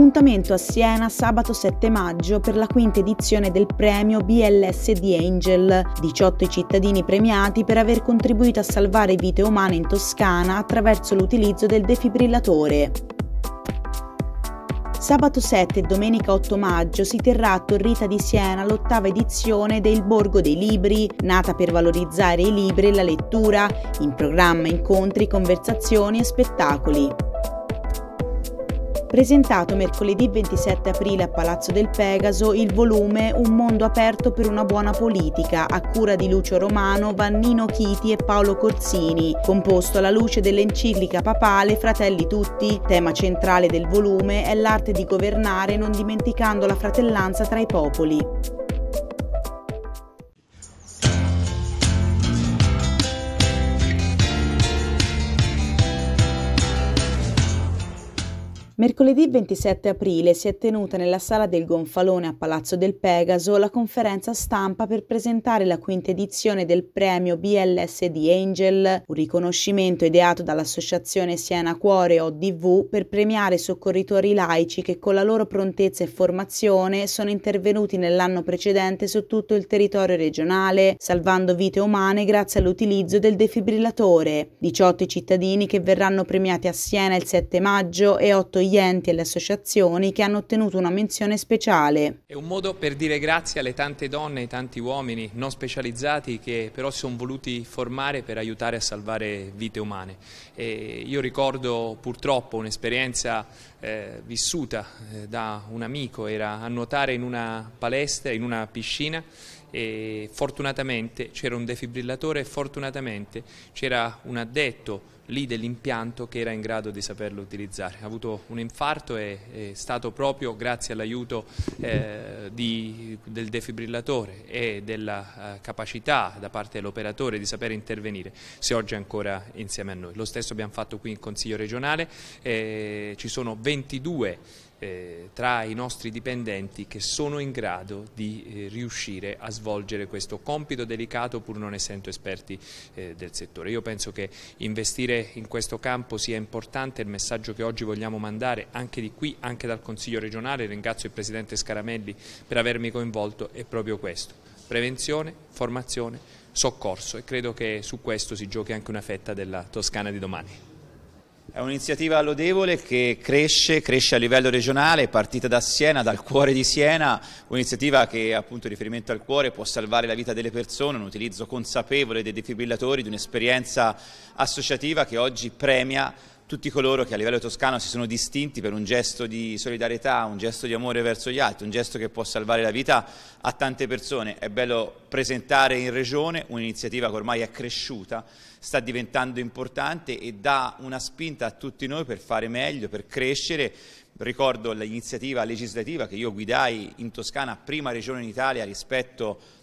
appuntamento a Siena sabato 7 maggio per la quinta edizione del premio BLS di Angel, 18 cittadini premiati per aver contribuito a salvare vite umane in Toscana attraverso l'utilizzo del defibrillatore. Sabato 7 e domenica 8 maggio si terrà a Torrita di Siena l'ottava edizione del Borgo dei Libri, nata per valorizzare i libri e la lettura, in programma incontri, conversazioni e spettacoli presentato mercoledì 27 aprile a Palazzo del Pegaso il volume Un mondo aperto per una buona politica a cura di Lucio Romano, Vannino Chiti e Paolo Corsini, composto alla luce dell'enciclica papale Fratelli Tutti. Tema centrale del volume è l'arte di governare non dimenticando la fratellanza tra i popoli. Mercoledì 27 aprile si è tenuta nella sala del Gonfalone a Palazzo del Pegaso la conferenza stampa per presentare la quinta edizione del premio BLSD Angel, un riconoscimento ideato dall'associazione Siena Cuore ODV per premiare soccorritori laici che con la loro prontezza e formazione sono intervenuti nell'anno precedente su tutto il territorio regionale, salvando vite umane grazie all'utilizzo del defibrillatore. 18 cittadini che verranno premiati a Siena il 7 maggio e 8 ieri gli enti e le associazioni che hanno ottenuto una menzione speciale. È un modo per dire grazie alle tante donne e tanti uomini non specializzati che però si sono voluti formare per aiutare a salvare vite umane. E io ricordo purtroppo un'esperienza eh, vissuta eh, da un amico, era a nuotare in una palestra, in una piscina e fortunatamente c'era un defibrillatore e fortunatamente c'era un addetto lì dell'impianto che era in grado di saperlo utilizzare. Ha avuto un infarto e è stato proprio grazie all'aiuto eh, del defibrillatore e della eh, capacità da parte dell'operatore di saper intervenire se oggi è ancora insieme a noi. Lo stesso abbiamo fatto qui in Consiglio regionale, eh, ci sono 22 eh, tra i nostri dipendenti che sono in grado di eh, riuscire a svolgere questo compito delicato pur non essendo esperti eh, del settore. Io penso che investire in questo campo sia importante, il messaggio che oggi vogliamo mandare anche di qui, anche dal Consiglio regionale, ringrazio il Presidente Scaramelli per avermi coinvolto, è proprio questo, prevenzione, formazione, soccorso e credo che su questo si giochi anche una fetta della Toscana di domani. È un'iniziativa lodevole che cresce, cresce a livello regionale, partita da Siena, dal cuore di Siena, un'iniziativa che appunto in riferimento al cuore può salvare la vita delle persone, un utilizzo consapevole dei defibrillatori, di un'esperienza associativa che oggi premia tutti coloro che a livello toscano si sono distinti per un gesto di solidarietà, un gesto di amore verso gli altri, un gesto che può salvare la vita a tante persone. È bello presentare in regione un'iniziativa che ormai è cresciuta, sta diventando importante e dà una spinta a tutti noi per fare meglio, per crescere. Ricordo l'iniziativa legislativa che io guidai in Toscana, prima regione in Italia rispetto a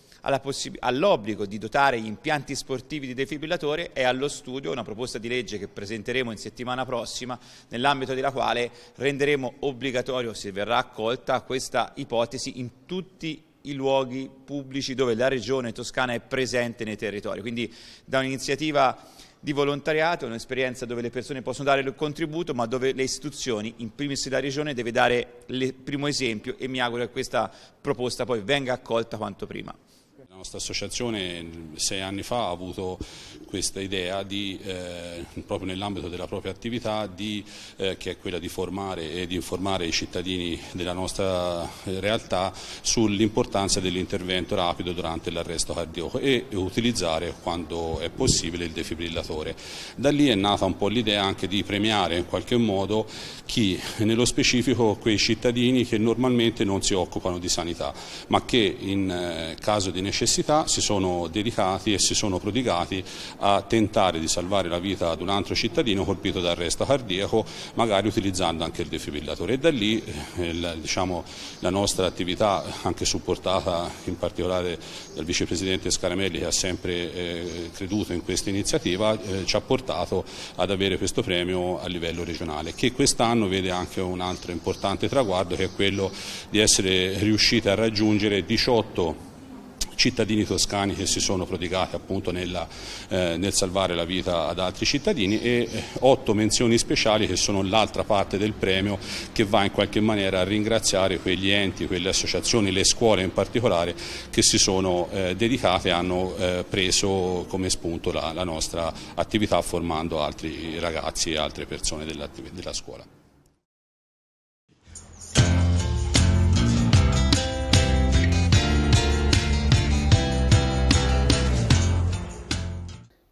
all'obbligo di dotare gli impianti sportivi di defibrillatore è allo studio una proposta di legge che presenteremo in settimana prossima nell'ambito della quale renderemo obbligatorio se verrà accolta questa ipotesi in tutti i luoghi pubblici dove la regione toscana è presente nei territori. Quindi da un'iniziativa di volontariato, un'esperienza dove le persone possono dare il contributo, ma dove le istituzioni, in primis la regione, deve dare il primo esempio e mi auguro che questa proposta poi venga accolta quanto prima. La nostra associazione sei anni fa ha avuto questa idea di, eh, proprio nell'ambito della propria attività di, eh, che è quella di formare e di informare i cittadini della nostra eh, realtà sull'importanza dell'intervento rapido durante l'arresto cardiaco e utilizzare quando è possibile il defibrillatore. Da lì è nata un po' l'idea anche di premiare in qualche modo chi, nello specifico quei cittadini che normalmente non si occupano di sanità ma che in eh, caso di necessità necessità si sono dedicati e si sono prodigati a tentare di salvare la vita ad un altro cittadino colpito da arresto cardiaco, magari utilizzando anche il defibrillatore. E da lì eh, la, diciamo, la nostra attività, anche supportata in particolare dal vicepresidente Scaramelli che ha sempre eh, creduto in questa iniziativa, eh, ci ha portato ad avere questo premio a livello regionale, che quest'anno vede anche un altro importante traguardo che è quello di essere riusciti a raggiungere 18 cittadini toscani che si sono prodigati appunto nella, eh, nel salvare la vita ad altri cittadini e eh, otto menzioni speciali che sono l'altra parte del premio che va in qualche maniera a ringraziare quegli enti, quelle associazioni, le scuole in particolare che si sono eh, dedicate e hanno eh, preso come spunto la, la, nostra attività formando altri ragazzi e altre persone della, della scuola.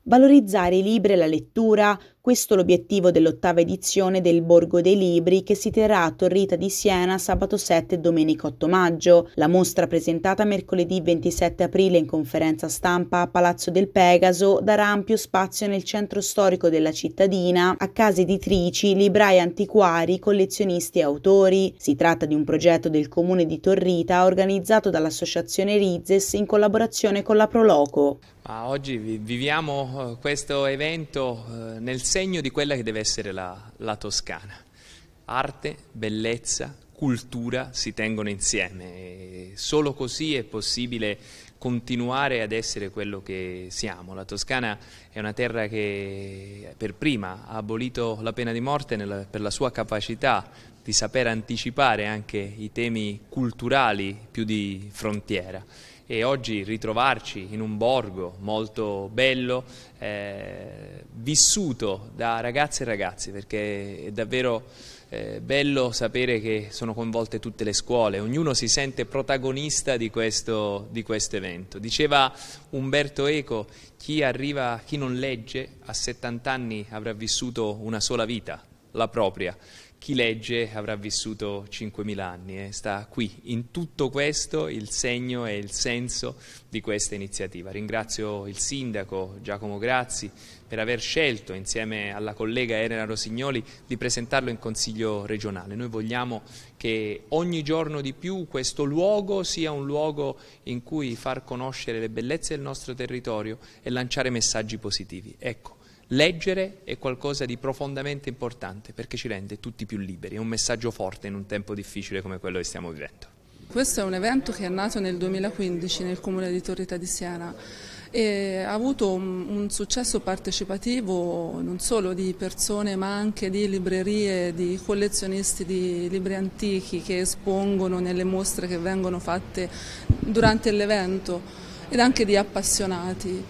valorizzare i libri e la lettura questo l'obiettivo dell'ottava edizione del Borgo dei Libri che si terrà a Torrita di Siena sabato 7 e domenica 8 maggio. La mostra presentata mercoledì 27 aprile in conferenza stampa a Palazzo del Pegaso darà ampio spazio nel centro storico della cittadina a case editrici, librai antiquari, collezionisti e autori. Si tratta di un progetto del comune di Torrita organizzato dall'associazione Rizes in collaborazione con la Proloco. Ma oggi viviamo eh, questo evento eh, nel segno di quella che deve essere la, la Toscana. Arte, bellezza, cultura si tengono insieme. Solo così è possibile continuare ad essere quello che siamo. La Toscana è una terra che per prima ha abolito la pena di morte nella, per la sua capacità di saper anticipare anche i temi culturali più di frontiera e oggi ritrovarci in un borgo molto bello, eh, vissuto da ragazze e ragazzi, perché è davvero eh, bello sapere che sono coinvolte tutte le scuole, ognuno si sente protagonista di questo, di questo evento. Diceva Umberto Eco, chi, arriva, chi non legge a 70 anni avrà vissuto una sola vita, la propria chi legge avrà vissuto 5.000 anni e eh, sta qui, in tutto questo il segno e il senso di questa iniziativa. Ringrazio il sindaco Giacomo Grazzi per aver scelto insieme alla collega Elena Rosignoli di presentarlo in Consiglio regionale. Noi vogliamo che ogni giorno di più questo luogo sia un luogo in cui far conoscere le bellezze del nostro territorio e lanciare messaggi positivi. Ecco, Leggere è qualcosa di profondamente importante perché ci rende tutti più liberi, è un messaggio forte in un tempo difficile come quello che stiamo vivendo. Questo è un evento che è nato nel 2015 nel comune di Torreta di Siena e ha avuto un, successo partecipativo non solo di persone ma anche di librerie, di collezionisti di libri antichi che espongono nelle mostre che vengono fatte durante l'evento ed anche di appassionati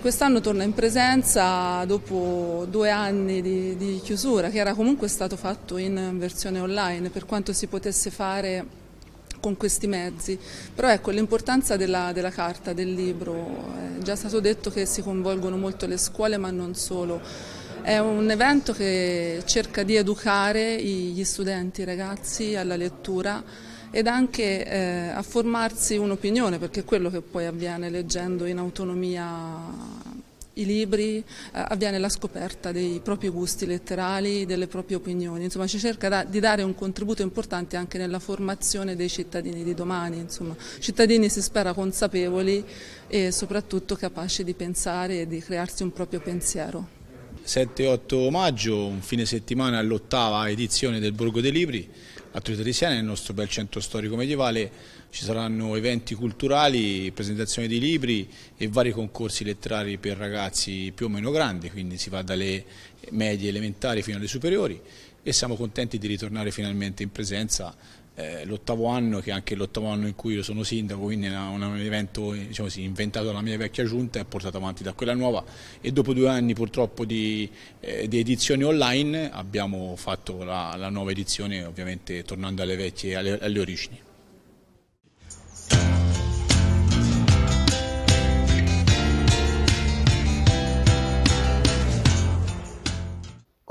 quest'anno torna in presenza dopo due anni di, di, chiusura che era comunque stato fatto in versione online per quanto si potesse fare con questi mezzi, però ecco l'importanza della, della, carta, del libro, eh, è già stato detto che si coinvolgono molto le scuole ma non solo, è un evento che cerca di educare gli studenti, i ragazzi alla lettura ed anche eh, a formarsi un'opinione, perché è quello che poi avviene leggendo in autonomia i libri, eh, avviene la scoperta dei propri gusti letterali, delle proprie opinioni, insomma ci cerca da, di dare un contributo importante anche nella formazione dei cittadini di domani, insomma cittadini si spera consapevoli e soprattutto capaci di pensare e di crearsi un proprio pensiero. 7-8 maggio, un fine settimana all'ottava edizione del Borgo dei Libri, a di Siena, nel nostro bel centro storico medievale, ci saranno eventi culturali, presentazioni di libri e vari concorsi letterari per ragazzi più o meno grandi, quindi si va dalle medie elementari fino alle superiori e siamo contenti di ritornare finalmente in presenza eh, l'ottavo anno, che è anche l'ottavo anno in cui io sono sindaco, quindi è un evento diciamo così, inventato dalla mia vecchia giunta e portato avanti da quella nuova e dopo due anni purtroppo di, eh, di edizioni online abbiamo fatto la, la, nuova edizione ovviamente tornando alle vecchie, alle, alle origini.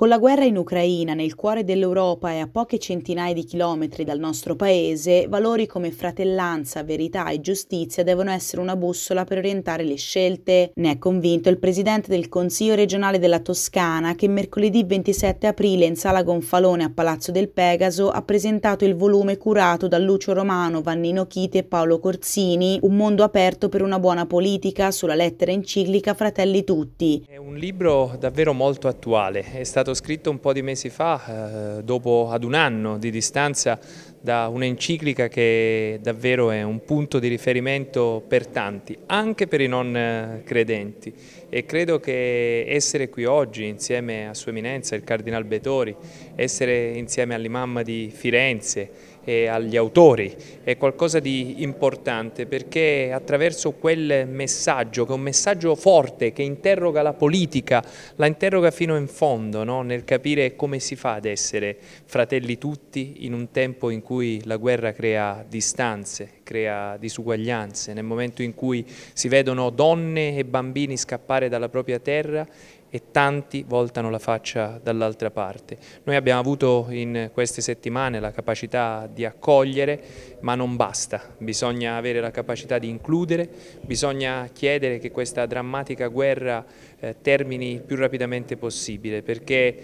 Con la guerra in Ucraina, nel cuore dell'Europa e a poche centinaia di chilometri dal nostro paese, valori come fratellanza, verità e giustizia devono essere una bussola per orientare le scelte. Ne è convinto il presidente del Consiglio regionale della Toscana che mercoledì 27 aprile in sala Gonfalone a Palazzo del Pegaso ha presentato il volume curato da Lucio Romano, Vannino Chite e Paolo Corsini, Un mondo aperto per una buona politica sulla lettera enciclica Fratelli Tutti. È un libro davvero molto attuale, è stato stato scritto un po' di mesi fa, eh, dopo ad un anno di distanza da un'enciclica che davvero è un punto di riferimento per tanti, anche per i non eh, credenti e credo che essere qui oggi insieme a Sua Eminenza, il Cardinal Betori, essere insieme all'Imam di Firenze, e agli autori, è qualcosa di importante perché attraverso quel messaggio, che è un messaggio forte che interroga la politica, la interroga fino in fondo no? nel capire come si fa ad essere fratelli tutti in un tempo in cui la guerra crea distanze, crea disuguaglianze, nel momento in cui si vedono donne e bambini scappare dalla propria terra e tanti voltano la faccia dall'altra parte. Noi abbiamo avuto in queste settimane la capacità di accogliere, ma non basta, bisogna avere la capacità di includere, bisogna chiedere che questa drammatica guerra eh, termini più rapidamente possibile, perché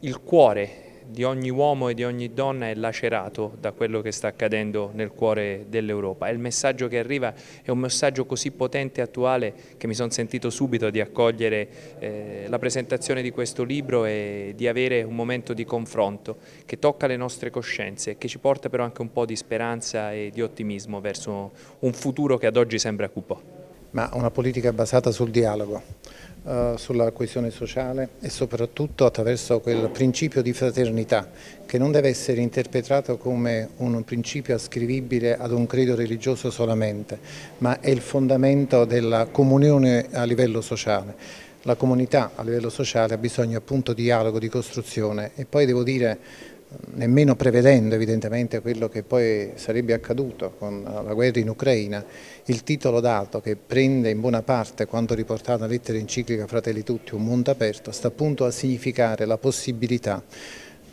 il cuore di ogni uomo e di ogni donna è lacerato da quello che sta accadendo nel cuore dell'Europa e il messaggio che arriva è un messaggio così potente e attuale che mi sono sentito subito di accogliere eh, la presentazione di questo libro e di avere un momento di confronto che tocca le nostre coscienze e che ci porta però anche un po' di speranza e di ottimismo verso un futuro che ad oggi sembra cupo ma una politica basata sul dialogo, eh, sulla coesione sociale e soprattutto attraverso quel principio di fraternità che non deve essere interpretato come un principio ascrivibile ad un credo religioso solamente, ma è il fondamento della comunione a livello sociale. La comunità a livello sociale ha bisogno appunto di dialogo, di costruzione e poi devo dire nemmeno prevedendo evidentemente quello che poi sarebbe accaduto con la guerra in Ucraina, il titolo dato che prende in buona parte quanto riportato nella lettera enciclica Fratelli Tutti, un mondo aperto, sta appunto a significare la possibilità,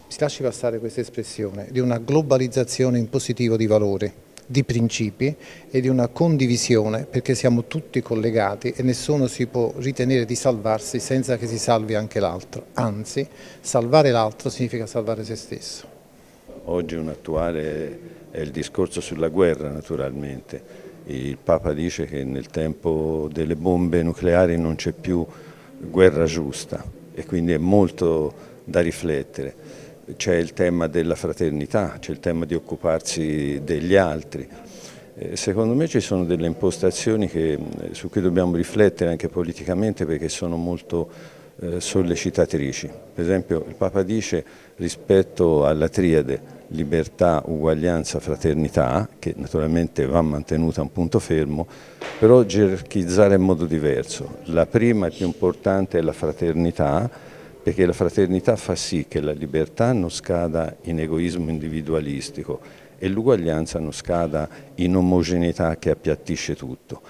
si lasci passare questa espressione, di una globalizzazione in positivo di valori di principi e di una condivisione perché siamo tutti collegati e nessuno si può ritenere di salvarsi senza che si salvi anche l'altro, anzi salvare l'altro significa salvare se stesso. Oggi un attuale è il discorso sulla guerra naturalmente, il Papa dice che nel tempo delle bombe nucleari non c'è più guerra giusta e quindi è molto da riflettere c'è il tema della fraternità, c'è il tema di occuparsi degli altri. Eh, secondo me ci sono delle impostazioni che, eh, su cui dobbiamo riflettere anche politicamente perché sono molto eh, sollecitatrici. Per esempio il Papa dice rispetto alla triade libertà, uguaglianza, fraternità, che naturalmente va mantenuta a un punto fermo, però gerarchizzare in modo diverso. La prima e più importante è la fraternità, perché la fraternità fa sì che la libertà non scada in egoismo individualistico e l'uguaglianza non scada in omogeneità che appiattisce tutto.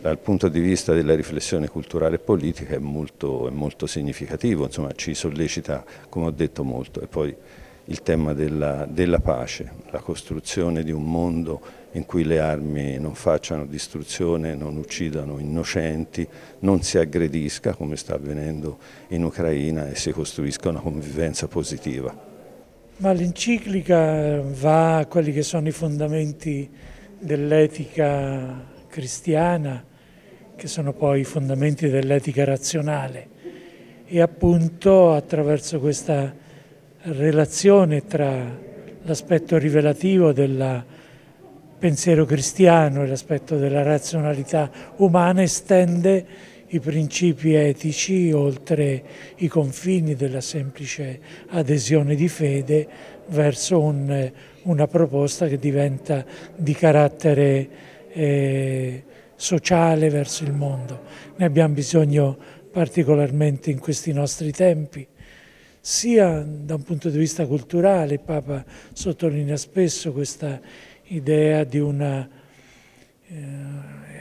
Dal punto di vista della riflessione culturale e politica è molto, è molto significativo, insomma, ci sollecita, come ho detto, molto il tema della, della pace, la costruzione di un mondo in cui le armi non facciano distruzione, non uccidano innocenti, non si aggredisca come sta avvenendo in Ucraina e si costruisca una convivenza positiva. Ma l'enciclica va a quelli che sono i fondamenti dell'etica cristiana, che sono poi i fondamenti dell'etica razionale e appunto attraverso questa relazione tra l'aspetto rivelativo del pensiero cristiano e l'aspetto della razionalità umana estende i principi etici oltre i confini della semplice adesione di fede verso un, una proposta che diventa di carattere eh, sociale verso il mondo. Ne abbiamo bisogno particolarmente in questi nostri tempi sia da un punto di vista culturale, il Papa sottolinea spesso questa idea di una eh,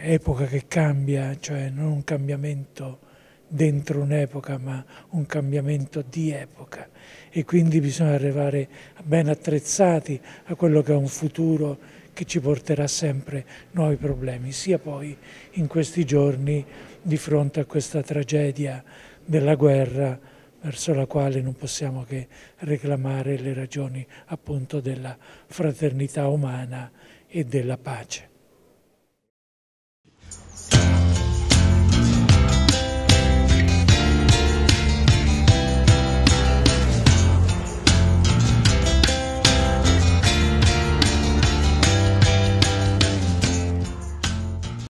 epoca che cambia, cioè non un cambiamento dentro un'epoca, ma un cambiamento di epoca e quindi bisogna arrivare ben attrezzati a quello che è un futuro che ci porterà sempre nuovi problemi, sia poi in questi giorni di fronte a questa tragedia della guerra verso la quale non possiamo che reclamare le ragioni appunto della fraternità umana e della pace.